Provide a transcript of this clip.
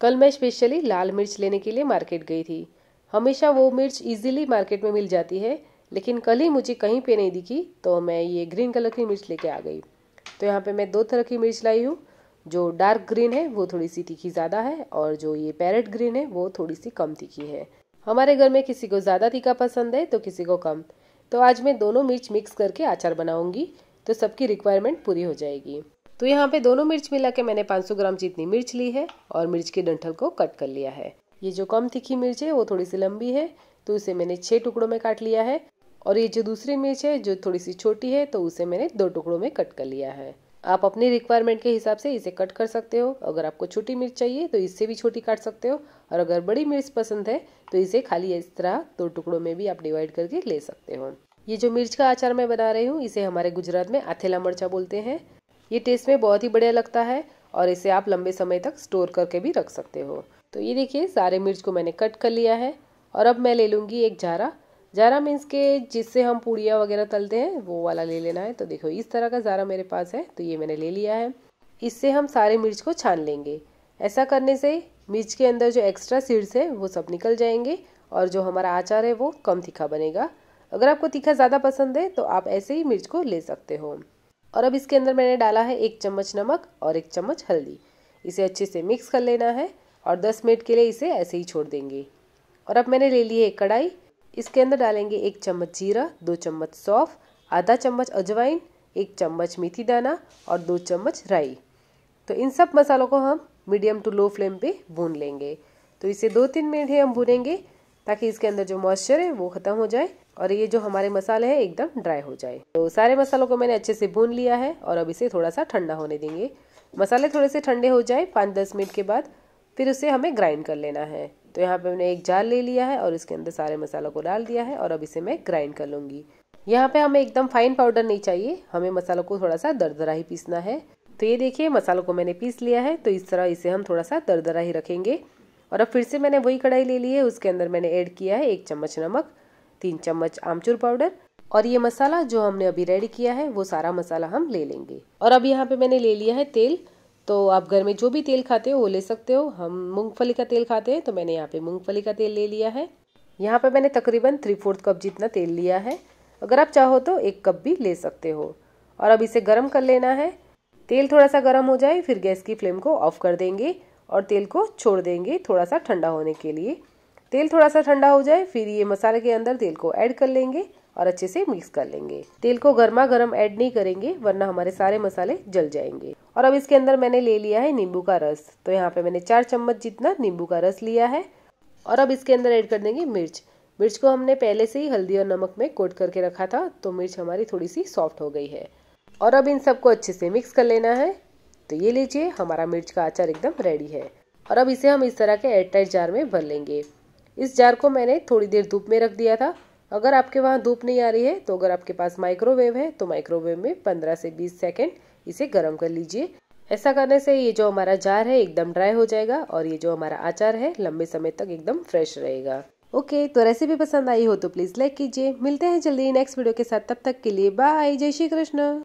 कल मैं स्पेशली लाल मिर्च लेने के लिए मार्केट गई थी हमेशा वो मिर्च इजीली मार्केट में मिल जाती है लेकिन कल ही मुझे कहीं पे नहीं दिखी तो मैं ये ग्रीन कलर की मिर्च लेके आ गई तो यहाँ पे मैं दो तरह की मिर्च लाई हूँ जो डार्क ग्रीन है वो थोड़ी सी तीखी ज़्यादा है और जो ये पैरेट ग्रीन है वो थोड़ी सी कम तीखी है हमारे घर में किसी को ज़्यादा तीखा पसंद है तो किसी को कम तो आज मैं दोनों मिर्च मिक्स करके अचार बनाऊँगी तो सबकी रिक्वायरमेंट पूरी हो जाएगी तो यहाँ पे दोनों मिर्च मिला के मैंने 500 ग्राम जितनी मिर्च ली है और मिर्च के डंठल को कट कर लिया है ये जो कम तीखी मिर्च है वो थोड़ी सी लंबी है तो इसे मैंने छः टुकड़ों में काट लिया है और ये जो दूसरी मिर्च है जो थोड़ी सी छोटी है तो उसे मैंने दो टुकड़ों में कट कर लिया है आप अपने रिक्वायरमेंट के हिसाब से इसे कट कर सकते हो अगर आपको छोटी मिर्च चाहिए तो इससे भी छोटी काट सकते हो और अगर बड़ी मिर्च पसंद है तो इसे खाली इस तरह दो टुकड़ों में भी आप डिवाइड करके ले सकते हो ये जो मिर्च का अचार मैं बना रही हूँ इसे हमारे गुजरात में आथेला मर्चा बोलते हैं ये टेस्ट में बहुत ही बढ़िया लगता है और इसे आप लंबे समय तक स्टोर करके भी रख सकते हो तो ये देखिए सारे मिर्च को मैंने कट कर लिया है और अब मैं ले लूँगी एक जारा जारा मीन्स के जिससे हम पूड़िया वगैरह तलते हैं वो वाला ले लेना है तो देखो इस तरह का जारा मेरे पास है तो ये मैंने ले लिया है इससे हम सारे मिर्च को छान लेंगे ऐसा करने से मिर्च के अंदर जो एक्स्ट्रा सीड्स है वो सब निकल जाएंगे और जो हमारा आचार है वो कम तीखा बनेगा अगर आपको तीखा ज़्यादा पसंद है तो आप ऐसे ही मिर्च को ले सकते हो और अब इसके अंदर मैंने डाला है एक चम्मच नमक और एक चम्मच हल्दी इसे अच्छे से मिक्स कर लेना है और 10 मिनट के लिए इसे ऐसे ही छोड़ देंगे और अब मैंने ले ली है एक कढ़ाई इसके अंदर डालेंगे एक चम्मच जीरा दो चम्मच सौंफ आधा चम्मच अजवाइन एक चम्मच मेथी दाना और दो चम्मच राई तो इन सब मसालों को हम मीडियम टू लो फ्लेम पे भून लेंगे तो इसे दो तीन मिनट ही हम भूनेंगे ताकि इसके अंदर जो मॉइस्चर है वो खत्म हो जाए और ये जो हमारे मसाले हैं एकदम ड्राई हो जाए तो सारे मसालों को मैंने अच्छे से भून लिया है और अब इसे थोड़ा सा ठंडा होने देंगे मसाले थोड़े से ठंडे हो जाए पाँच दस मिनट के बाद फिर उसे हमें ग्राइंड कर लेना है तो यहाँ पे मैंने एक जाल ले लिया है और इसके अंदर सारे मसालों को डाल दिया है और अब इसे मैं ग्राइंड कर लूँगी यहाँ पे हमें एकदम फाइन पाउडर नहीं चाहिए हमें मसालों को थोड़ा सा दरदरा ही पीसना है तो ये देखिए मसालों को मैंने पीस लिया है तो इस तरह इसे हम थोड़ा सा दरदरा ही रखेंगे और अब फिर से मैंने वही कढ़ाई ले ली है उसके अंदर मैंने ऐड किया है एक चम्मच नमक तीन चम्मच आमचूर पाउडर और ये मसाला जो हमने अभी रेडी किया है वो सारा मसाला हम ले लेंगे और अब यहाँ पे मैंने ले लिया है तेल तो आप घर में जो भी तेल खाते हो वो ले सकते हो हम मूंगफली का तेल खाते हैं तो मैंने यहाँ पे मूंगफली का तेल ले लिया है यहाँ पे मैंने तकरीबन थ्री फोर्थ कप जितना तेल लिया है अगर आप चाहो तो एक कप भी ले सकते हो और अब इसे गर्म कर लेना है तेल थोड़ा सा गर्म हो जाए फिर गैस की फ्लेम को ऑफ कर देंगे और तेल को छोड़ देंगे थोड़ा सा ठंडा होने के लिए तेल थोड़ा सा ठंडा हो जाए फिर ये मसाले के अंदर तेल को ऐड कर लेंगे और अच्छे से मिक्स कर लेंगे तेल को गर्मा गर्म ऐड नहीं करेंगे वरना हमारे सारे मसाले जल जाएंगे और अब इसके अंदर मैंने ले लिया है नींबू का रस तो यहाँ पे मैंने चार चम्मच जितना नींबू का रस लिया है और अब इसके अंदर ऐड कर देंगे मिर्च मिर्च को हमने पहले से ही हल्दी और नमक में कोट करके रखा था तो मिर्च हमारी थोड़ी सी सॉफ्ट हो गई है और अब इन सबको अच्छे से मिक्स कर लेना है तो ये लीजिए हमारा मिर्च का अचार एकदम रेडी है और अब इसे हम इस तरह के एयरटाइट जार में भर लेंगे इस जार को मैंने थोड़ी देर धूप में रख दिया था अगर आपके वहाँ धूप नहीं आ रही है तो अगर आपके पास माइक्रोवेव है तो माइक्रोवेव में 15 से 20 सेकेंड इसे गर्म कर लीजिए ऐसा करने से ये जो हमारा जार है एकदम ड्राई हो जाएगा और ये जो हमारा आचार है लंबे समय तक एकदम फ्रेश रहेगा ओके तो रेसिपी पसंद आई हो तो प्लीज़ लाइक कीजिए मिलते हैं जल्दी नेक्स्ट वीडियो के साथ तब तक के लिए बाय जय श्री कृष्ण